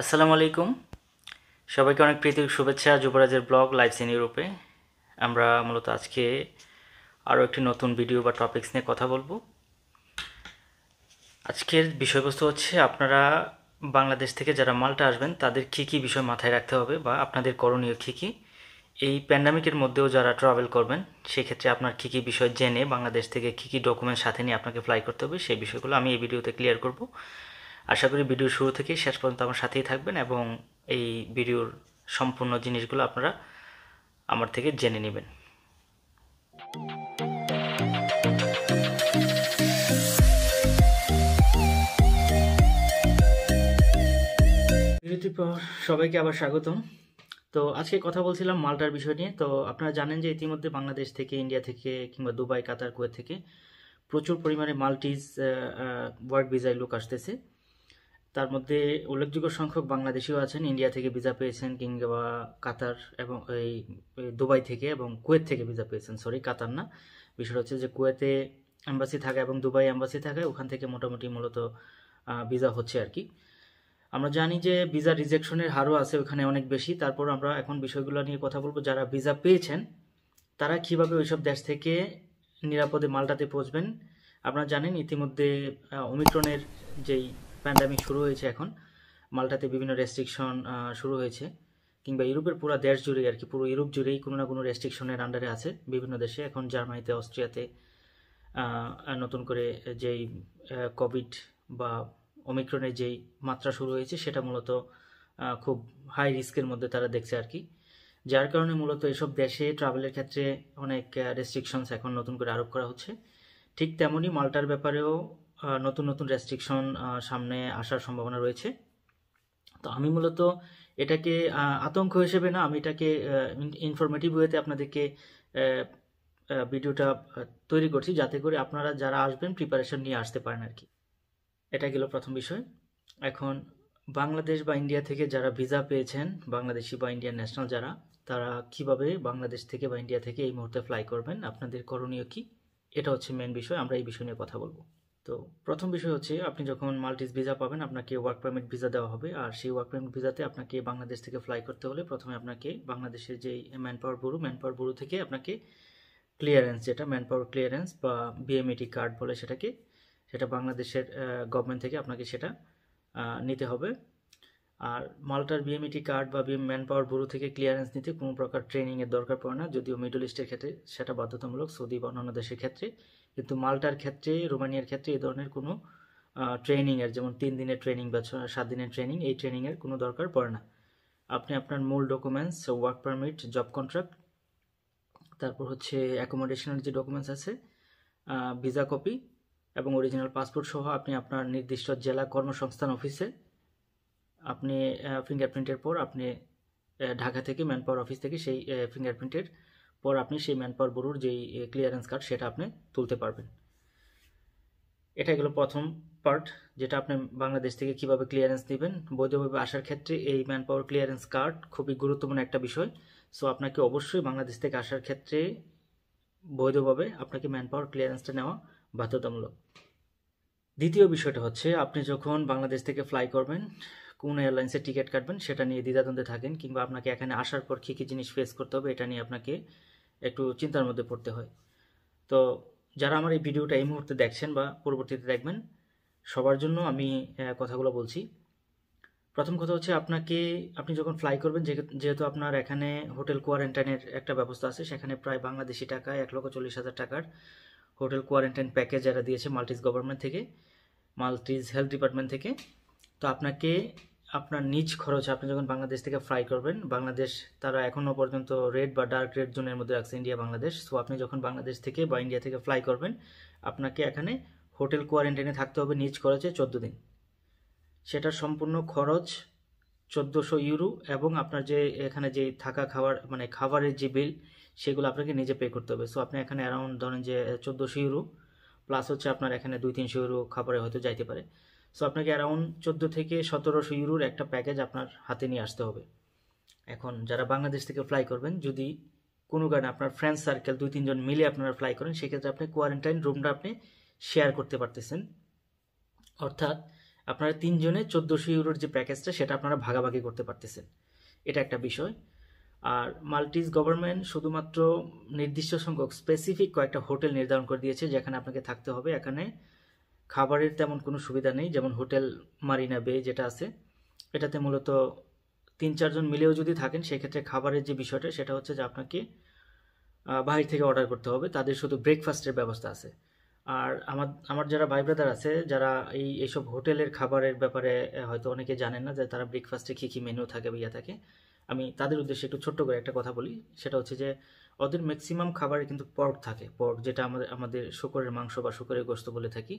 আসসালামু আলাইকুম সবাইকে অনেক প্রীতি শুভেচ্ছা যুবরাজের ব্লগ লাইভ সিন ইউরোপে আমরা মূলত আজকে আরও একটি নতুন ভিডিও বা টপিকস নিয়ে কথা বলবো আজকের বিষয়বস্তু হচ্ছে আপনারা বাংলাদেশ থেকে যারা মালটা আসবেন তাদের কী কী বিষয় মাথায় রাখতে হবে বা আপনাদের করণীয় কী কী এই প্যান্ডামিকের মধ্যেও যারা ট্রাভেল করবেন সেক্ষেত্রে আপনার কী কী বিষয় জেনে বাংলাদেশ থেকে কী কী ডকুমেন্ট সাথে নিয়ে আপনাকে ফ্লাই করতে হবে সেই বিষয়গুলো আমি এই ভিডিওতে ক্লিয়ার করব আশা করি ভিডিও শুরু থেকে শেষ পর্যন্ত আমার সাথেই থাকবেন এবং এই ভিডিওর সম্পূর্ণ জিনিসগুলো আপনারা আমার থেকে জেনে নেবেন সবাইকে আবার স্বাগতম তো আজকে কথা বলছিলাম মালটার বিষয় নিয়ে তো আপনারা জানেন যে ইতিমধ্যে বাংলাদেশ থেকে ইন্ডিয়া থেকে কিংবা দুবাই কাতার কুয়ে থেকে প্রচুর পরিমাণে মাল্টিজ ওয়ার্ক ভিজায় লোক আসতেছে তার মধ্যে উল্লেখযোগ্য সংখ্যক বাংলাদেশিও আছেন ইন্ডিয়া থেকে ভিসা পেয়েছেন কিংবা কাতার এবং এই দুবাই থেকে এবং কুয়েত থেকে ভিসা পেয়েছেন সরি কাতার না বিষয় হচ্ছে যে কুয়েতে অ্যাম্বাসি থাকে এবং দুবাই অ্যাম্বাসি থাকে ওখান থেকে মোটামুটি মূলত ভিসা হচ্ছে আর কি আমরা জানি যে ভিসা রিজেকশনের হারও আছে ওখানে অনেক বেশি তারপর আমরা এখন বিষয়গুলো নিয়ে কথা বলবো যারা ভিসা পেয়েছেন তারা কীভাবে ওইসব দেশ থেকে নিরাপদে মালটাতে পৌঁছবেন আপনারা জানেন ইতিমধ্যে অমিক্রণের যেই প্যান্ডামিক শুরু হয়েছে এখন মাল্টাতে বিভিন্ন রেস্ট্রিকশন শুরু হয়েছে কিংবা ইউরোপের পুরো দেশ জুড়ে আর কি পুরো ইউরোপ জুড়েই কোনো না কোনো রেস্ট্রিকশনের আন্ডারে আছে বিভিন্ন দেশে এখন জার্মানিতে অস্ট্রিয়াতে নতুন করে যেই কোভিড বা অমিক্রনের যেই মাত্রা শুরু হয়েছে সেটা মূলত খুব হাই রিস্কের মধ্যে তারা দেখছে আর কি যার কারণে মূলত এসব দেশে ট্রাভেলের ক্ষেত্রে অনেক রেস্ট্রিকশনস এখন নতুন করে আরোপ করা হচ্ছে ঠিক তেমনই মাল্টার ব্যাপারেও নতুন নতুন রেস্ট্রিকশন সামনে আসার সম্ভাবনা রয়েছে তো আমি মূলত এটাকে আতঙ্ক হিসেবে না আমি এটাকে ইনফরমেটিভ ওয়েতে আপনাদেরকে ভিডিওটা তৈরি করছি যাতে করে আপনারা যারা আসবেন প্রিপারেশন নিয়ে আসতে পারেন আর কি এটা গেল প্রথম বিষয় এখন বাংলাদেশ বা ইন্ডিয়া থেকে যারা ভিসা পেয়েছেন বাংলাদেশি বা ইন্ডিয়ান ন্যাশনাল যারা তারা কিভাবে বাংলাদেশ থেকে বা ইন্ডিয়া থেকে এই মুহূর্তে ফ্লাই করবেন আপনাদের করণীয় কি এটা হচ্ছে মেন বিষয় আমরা এই বিষয় নিয়ে কথা বলবো তো প্রথম বিষয় হচ্ছে আপনি যখন মাল্টিস ভিসা পাবেন আপনাকে ওয়ার্ক পারমিট ভিসা দেওয়া হবে আর সেই ওয়ার্ক পারমিট ভিসাতে আপনাকে বাংলাদেশ থেকে ফ্লাই করতে হলে প্রথমে আপনাকে বাংলাদেশের যেই man power bureau man power bureau থেকে আপনাকে ক্লিয়ারেন্স যেটা ম্যান পাওয়ার ক্লিয়ারেন্স বা বিএমইটি কার্ড e বলে সেটাকে সেটা বাংলাদেশের গভর্নমেন্ট থেকে আপনাকে সেটা নিতে হবে আর মাল্টার বিএমইটি কার্ড বা বিএম ম্যান পাওয়ার ব্যুরো থেকে ক্লিয়ারেন্স নিতে কোনো প্রকার ট্রেনিংয়ের দরকার পড়ে না যদিও মিডল ইস্টের ক্ষেত্রে সেটা বাধ্যতামূলক সৌদি বা অন্যান্য দেশের ক্ষেত্রে কিন্তু মাল্টার ক্ষেত্রে রোমানিয়ার ক্ষেত্রে এই ধরনের কোনো ট্রেনিংয়ের যেমন তিন দিনের ট্রেনিং বা সাত দিনের ট্রেনিং এই ট্রেনিংয়ের কোনো দরকার পড়ে না আপনি আপনার মূল documents work permit job contract তারপর হচ্ছে অ্যাকোমোডেশনের যে ডকুমেন্টস আছে ভিসা কপি এবং অরিজিনাল পাসপোর্ট সহ আপনি আপনার নির্দিষ্ট জেলা কর্মসংস্থান অফিসে আপনি ফিঙ্গারপ্রিন্টের পর আপনি ঢাকা থেকে ম্যান পাওয়ার অফিস থেকে সেই ফিঙ্গারপ্রিন্টের পর আপনি সেই ম্যান পাওয়ার যেই ক্লিয়ারেন্স কার্ড সেটা আপনি তুলতে পারবেন এটা গেল প্রথম পার্ট যেটা আপনি বাংলাদেশ থেকে কিভাবে ক্লিয়ারেন্স নেবেন বৈধভাবে আসার ক্ষেত্রে এই ম্যান পাওয়ার ক্লিয়ারেন্স কার্ড খুবই গুরুত্বপূর্ণ একটা বিষয় সো আপনাকে অবশ্যই বাংলাদেশ থেকে আসার ক্ষেত্রে বৈধভাবে আপনাকে ম্যান পাওয়ার ক্লিয়ারেন্সটা নেওয়া বাধ্যতামূলক দ্বিতীয় বিষয়টা হচ্ছে আপনি যখন বাংলাদেশ থেকে ফ্লাই করবেন কোন এয়ারলাইন্সের টিকিট কাটবেন সেটা নিয়ে দ্বিধাদ্বন্দ্বে থাকেন কিংবা আপনাকে এখানে আসার পর কী কী জিনিস ফেস করতে হবে এটা নিয়ে আপনাকে একটু চিন্তার মধ্যে পড়তে হয় তো যারা আমার এই ভিডিওটা এই মুহূর্তে দেখছেন বা পরবর্তীতে দেখবেন সবার জন্য আমি কথাগুলো বলছি প্রথম কথা হচ্ছে আপনাকে আপনি যখন ফ্লাই করবেন যেহেতু আপনার এখানে হোটেল কোয়ারেন্টাইনের একটা ব্যবস্থা আছে সেখানে প্রায় বাংলাদেশি টাকায় এক লক্ষ চল্লিশ হাজার টাকার হোটেল কোয়ারেন্টাইন প্যাকেজ যারা দিয়েছে মাল্টিজ গভর্নমেন্ট থেকে মাল্টিজ হেলথ ডিপার্টমেন্ট থেকে তো আপনাকে আপনার নিজ খরচ আপনি যখন বাংলাদেশ থেকে ফ্রাই করবেন বাংলাদেশ তারা এখনও পর্যন্ত রেড বা ডার্ক রেড জোনের মধ্যে রাখছে ইন্ডিয়া বাংলাদেশ সো আপনি যখন বাংলাদেশ থেকে বা ইন্ডিয়া থেকে ফ্লাই করবেন আপনাকে এখানে হোটেল কোয়ারেন্টাইনে থাকতে হবে নিজ খরচে চোদ্দো দিন সেটার সম্পূর্ণ খরচ চোদ্দোশো ইউরো এবং আপনার যে এখানে যে থাকা খাওয়ার মানে খাবারের যে বিল সেগুলো আপনাকে নিজে পে করতে হবে সো আপনি এখানে অ্যারাউন্ড ধরেন যে চোদ্দোশো ইউরো প্লাস হচ্ছে আপনার এখানে দুই তিনশো ইউরো খাবারে হয়তো যাইতে পারে সো আপনাকে অ্যারাউন্ড চোদ্দো থেকে সতেরোশো ইউরোর একটা প্যাকেজ আপনার হাতে নিয়ে আসতে হবে এখন যারা বাংলাদেশ থেকে ফ্লাই করবেন যদি কোনো কারণে আপনার ফ্রেন্ড সার্কেল দুই তিনজন মিলে আপনারা ফ্লাই করেন সেক্ষেত্রে আপনি কোয়ারেন্টাইন রুমটা আপনি শেয়ার করতে পারতেছেন অর্থাৎ আপনারা তিনজনে চোদ্দোশো ইউরোর যে প্যাকেজটা সেটা আপনারা ভাগাভাগি করতে পারতেছেন এটা একটা বিষয় আর মাল্টিজ গভর্নমেন্ট শুধুমাত্র নির্দিষ্ট সংখ্যক স্পেসিফিক কয়েকটা হোটেল নির্ধারণ করে দিয়েছে যেখানে আপনাকে থাকতে হবে এখানে খাবারের তেমন কোনো সুবিধা নেই যেমন হোটেল মারিনা বে যেটা আছে এটাতে মূলত তিন চারজন মিলেও যদি থাকেন সেক্ষেত্রে খাবারের যে বিষয়টা সেটা হচ্ছে যে আপনাকে বাহির থেকে অর্ডার করতে হবে তাদের শুধু ব্রেকফাস্টের ব্যবস্থা আছে আর আমার আমার যারা ভাই ব্রাদার আছে যারা এই এইসব হোটেলের খাবারের ব্যাপারে হয়তো অনেকে জানেন না যে তারা ব্রেকফাস্টে কী কী মেনু থাকে বা ইয়ে থাকে আমি তাদের উদ্দেশ্যে একটু ছোট্ট করে একটা কথা বলি সেটা হচ্ছে যে ওদের ম্যাক্সিমাম খাবারে কিন্তু পর্ক থাকে পর্ক যেটা আমাদের আমাদের শুকরের মাংস বা শুকরের গোস্ত বলে থাকি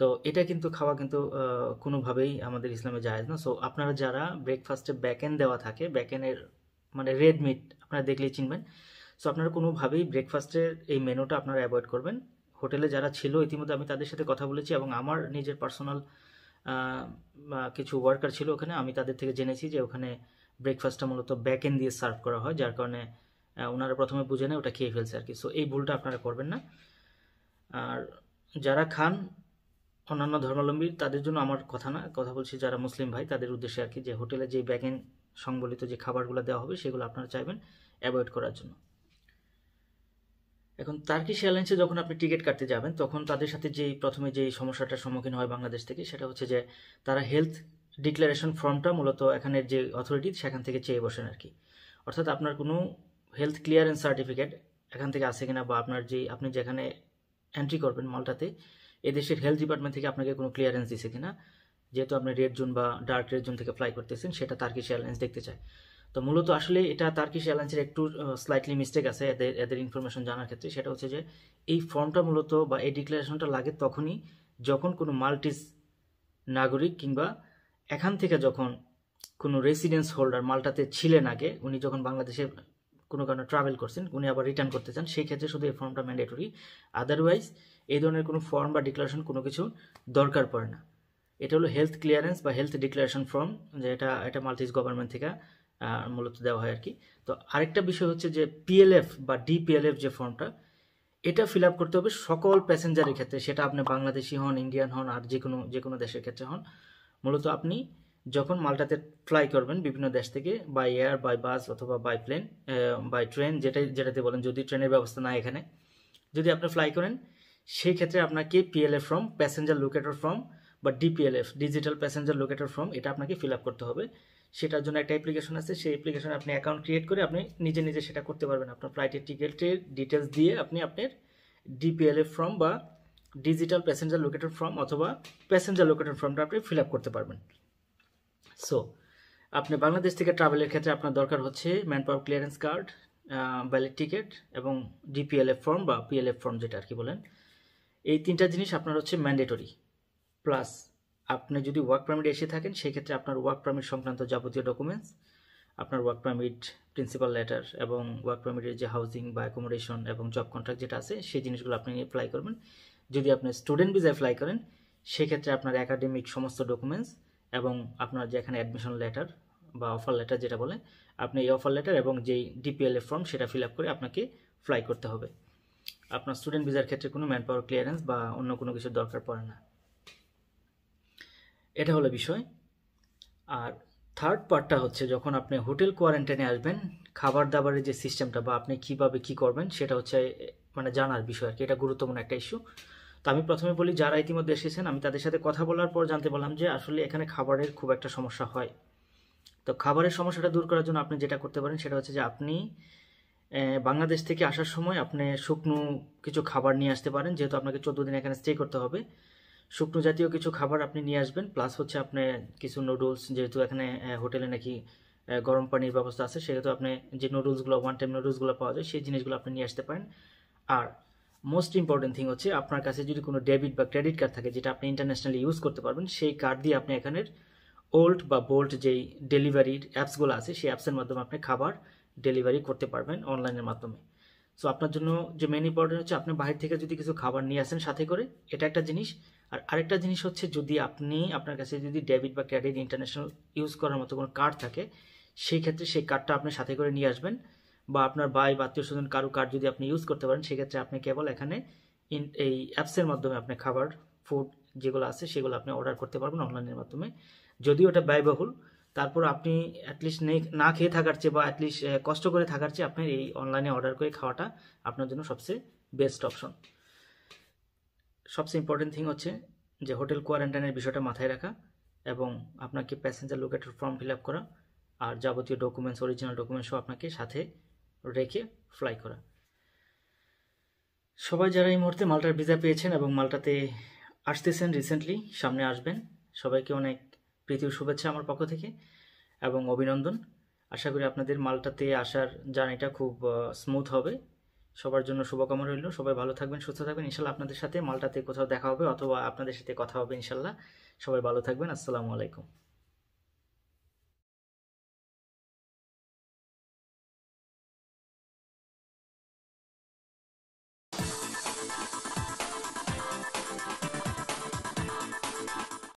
তো এটা কিন্তু খাওয়া কিন্তু কোনোভাবেই আমাদের ইসলামে যায় না সো আপনারা যারা ব্রেকফাস্টে ব্যাকেন দেওয়া থাকে ব্যাকেনের মানে রেড মিট আপনারা দেখলেই চিনবেন সো আপনারা কোনোভাবেই ব্রেকফাস্টের এই মেনুটা আপনারা অ্যাভয়েড করবেন হোটেলে যারা ছিল ইতিমধ্যে আমি তাদের সাথে কথা বলেছি এবং আমার নিজের পার্সোনাল কিছু ওয়ার্কার ছিল ওখানে আমি তাদের থেকে জেনেছি যে ওখানে ব্রেকফাস্টটা মূলত ব্যাক এন্ড দিয়ে সার্ভ করা হয় যার কারণে ওনারা প্রথমে বুঝে নেয় ওটা খেয়ে ফেলছে আর কি সো এই ভুলটা আপনারা করবেন না আর যারা খান অন্যান্য ধর্মাবলম্বী তাদের জন্য আমার কথা না কথা বলছি যারা মুসলিম ভাই তাদের উদ্দেশ্যে আর কি যে হোটেলে যে ব্যাক এন্ড সংবলিত যে খাবারগুলো দেওয়া হবে সেগুলো আপনারা চাইবেন অ্যাভয়েড করার জন্য এখন টার্কিশ এয়ারলাইন্সে যখন আপনি টিকিট কাটতে যাবেন তখন তাদের সাথে যেই প্রথমে যেই সমস্যাটার সম্মুখীন হয় বাংলাদেশ থেকে সেটা হচ্ছে যে তারা হেলথ ডিক্লারেশন ফর্মটা মূলত এখানের যে অথরিটি সেখান থেকে চেয়ে বসেন আর কি অর্থাৎ আপনার কোনো হেলথ ক্লিয়ারেন্স সার্টিফিকেট এখান থেকে আছে কিনা বা আপনার যে আপনি যেখানে এন্ট্রি করবেন মালটাতে এদেশের হেলথ ডিপার্টমেন্ট থেকে আপনাকে কোনো ক্লিয়ারেন্স দিছে কিনা যেহেতু আপনি রেড জোন বা ডার্ক রেড জোন থেকে ফ্লাই করতেছেন সেটা তার কিছু এয়ারলাইন্স দেখতে চায় তো মূলত আসলে এটা তার কিছু এয়ারলাইন্সের একটু স্লাইটলি মিস্টেক আছে এদের এদের ইনফরমেশন জানার ক্ষেত্রে সেটা হচ্ছে যে এই ফর্মটা মূলত বা এই ডিক্লারেশনটা লাগে তখনই যখন কোনো মাল্টিস নাগরিক কিংবা এখান থেকে যখন কোনো রেসিডেন্স হোল্ডার মালটাতে ছিলেন আগে উনি যখন বাংলাদেশে কোনো কারণে ট্রাভেল করছেন উনি আবার রিটার্ন করতে চান সেই ক্ষেত্রে শুধু এই ফর্মটা ম্যান্ডেটরি আদারওয়াইজ এই ধরনের কোনো ফর্ম বা ডিক্লারেশন কোনো কিছু দরকার পড়ে না এটা হলো হেলথ ক্লিয়ারেন্স বা হেলথ ডিক্লারেশন ফর্ম যেটা এটা মাল্টিজ গভর্নমেন্ট থেকে মূলত দেওয়া হয় আর কি তো আরেকটা বিষয় হচ্ছে যে পিএলএফ বা ডিপিএলএফ যে ফর্মটা এটা ফিল আপ করতে হবে সকল প্যাসেঞ্জারের ক্ষেত্রে সেটা আপনি বাংলাদেশি হন ইন্ডিয়ান হন আর যে কোনো যে কোনো দেশের ক্ষেত্রে হন মূলত আপনি যখন মালটাতে ফ্লাই করবেন বিভিন্ন দেশ থেকে বাই এয়ার বাই বাস অথবা বাই প্লেন বাই ট্রেন যেটাই যেটাতে বলেন যদি ট্রেনের ব্যবস্থা না এখানে যদি আপনি ফ্লাই করেন সেই ক্ষেত্রে আপনাকে PLF form passenger locator form বা DPLF digital passenger locator form এটা আপনাকে ফিল আপ করতে হবে সেটার জন্য একটা অ্যাপ্লিকেশন আছে সেই অ্যাপ্লিকেশনে আপনি অ্যাকাউন্ট ক্রিয়েট করে আপনি নিজে নিজে সেটা করতে পারবেন আপনার ফ্লাইটের টিকিটের ডিটেলস দিয়ে আপনি আপনার ডিপিএলএফ ফর্ম বা ডিজিটাল প্যাসেঞ্জার লোকেটেড ফর্ম অথবা প্যাসেঞ্জার লোকেটেড ফর্মটা আপনি ফিল করতে পারবেন সো আপনি বাংলাদেশ থেকে ট্রাভেলের ক্ষেত্রে আপনার দরকার হচ্ছে man power clearance card valid ticket এবং ডিপিএলএফ ফর্ম বা পিএলএফ ফর্ম যেটা আর কি বলেন এই তিনটা জিনিস আপনার হচ্ছে ম্যান্ডেটরি প্লাস আপনি যদি ওয়ার্ক পারমিট এসে থাকেন সেক্ষেত্রে আপনার ওয়ার্ক পারমিট সংক্রান্ত যাবতীয় ডকুমেন্টস আপনার ওয়ার্ক পারমিট প্রিন্সিপাল লেটার এবং ওয়ার্ক পারমিটের যে হাউজিং বা অ্যাকোমোডেশন এবং জব কন্ট্রাক্ট যেটা আছে সেই জিনিসগুলো আপনি অ্যাপ্লাই করবেন যদি আপনার স্টুডেন্ট ভিসা অ্যাপ্লাই করেন সেক্ষেত্রে আপনার একাডেমিক সমস্ত ডকুমেন্টস এবং আপনার যেখানে অ্যাডমিশন লেটার বা অফার লেটার যেটা বলে আপনি এই অফার লেটার এবং যেই ডিপিএলএ ফর্ম সেটা ফিল করে আপনাকে ফ্লাই করতে হবে আপনার স্টুডেন্ট ভিসার ক্ষেত্রে কোনো ম্যান পাওয়ার ক্লিয়ারেন্স বা অন্য কোনো কিছুর দরকার পড়ে না এটা হলো বিষয় আর থার্ড পার্টটা হচ্ছে যখন আপনি হোটেল কোয়ারেন্টাইনে আসবেন খাবার দাবারের যে সিস্টেমটা বা আপনি কিভাবে কি করবেন সেটা হচ্ছে মানে জানার বিষয় আর কি এটা গুরুত্বপূর্ণ একটা ইস্যু তো আমি প্রথমে বলি যারা ইতিমধ্যে এসেছেন আমি তাদের সাথে কথা বলার পর জানতে পারলাম যে আসলে এখানে খাবারের খুব একটা সমস্যা হয় তো খাবারের সমস্যাটা দূর করার জন্য আপনি যেটা করতে পারেন সেটা হচ্ছে যে আপনি বাংলাদেশ থেকে আসার সময় আপনি শুকনো কিছু খাবার নিয়ে আসতে পারেন যেহেতু আপনাকে চোদ্দো দিন এখানে স্টে করতে হবে শুকনো জাতীয় কিছু খাবার আপনি নিয়ে আসবেন প্লাস হচ্ছে আপনি কিছু নুডলস যেহেতু এখানে হোটেলে নাকি গরম পানির ব্যবস্থা আছে সেহেতু আপনি যে নুডলসগুলো ওয়ান টাইম নুডলসগুলো পাওয়া যায় সেই জিনিসগুলো আপনি নিয়ে আসতে পারেন আর মোস্ট ইম্পর্টেন্ট থিং হচ্ছে আপনার কাছে যদি কোনো ডেবিট বা ক্রেডিট কার্ড থাকে যেটা আপনি ইন্টারন্যাশনালি ইউজ করতে পারবেন সেই কার্ড দিয়ে আপনি এখানের ওল্ড বা বোল্ট যেই ডেলিভারির অ্যাপসগুলো আছে সেই অ্যাপসের মাধ্যমে আপনি খাবার ডেলিভারি করতে পারবেন অনলাইনের মাধ্যমে সো আপনার জন্য যে মেন ইম্পর্টেন্ট হচ্ছে আপনি বাইরে থেকে যদি কিছু খাবার নিয়ে আসেন সাথে করে এটা একটা জিনিস আর আরেকটা জিনিস হচ্ছে যদি আপনি আপনার কাছে যদি ডেবিট বা ক্রেডিট ইন্টারন্যাশনাল ইউজ করার মতো কোনো কার্ড থাকে সেই ক্ষেত্রে সেই কার্ডটা আপনি সাথে করে নিয়ে আসবেন বা আপনার বাই বা আত্মীয় স্বজন কারো কার্ড যদি আপনি ইউজ করতে পারেন সেক্ষেত্রে আপনি কেবল এখানে ইন এই অ্যাপসের মাধ্যমে আপনি খাবার ফুড যেগুলো আছে সেগুলো আপনি অর্ডার করতে পারবেন অনলাইনের মাধ্যমে যদিও এটা ব্যয়বহুল তারপর আপনি অ্যাটলিস্ট নেই না খেয়ে থাকার চেয়ে বা অ্যাটলিস্ট কষ্ট করে থাকার চেয়ে আপনার এই অনলাইনে অর্ডার করে খাওয়াটা আপনার জন্য সবচেয়ে বেস্ট অপশন সবচেয়ে ইম্পর্টেন্ট থিং হচ্ছে যে হোটেল কোয়ারেন্টাইনের বিষয়টা মাথায় রাখা এবং আপনাকে passenger locator form fill up করা আর যাবতীয় ডকুমেন্টস অরিজিনাল ডকুমেন্টসও আপনাকে সাথে রেখে ফ্লাই করা সবাই যারা এই মুহূর্তে মালটার ভিসা পেয়েছেন এবং মালটাতে আসতেছেন রিসেন্টলি সামনে আসবেন সবাইকে অনেক প্রীতি শুভেচ্ছা আমার পক্ষ থেকে এবং অভিনন্দন আশা করি আপনাদের মালটাতে আসার জার্নিটা খুব স্মুথ হবে সবার জন্য শুভকামনা রইল সবাই ভালো থাকবেন সুস্থ থাকবেন ইনশাল্লাহ আপনাদের সাথে মালটাতে কোথাও দেখা হবে অথবা আপনাদের সাথে কথা হবে ইনশাল্লাহ সবাই ভালো থাকবেন আসসালামু আলাইকুম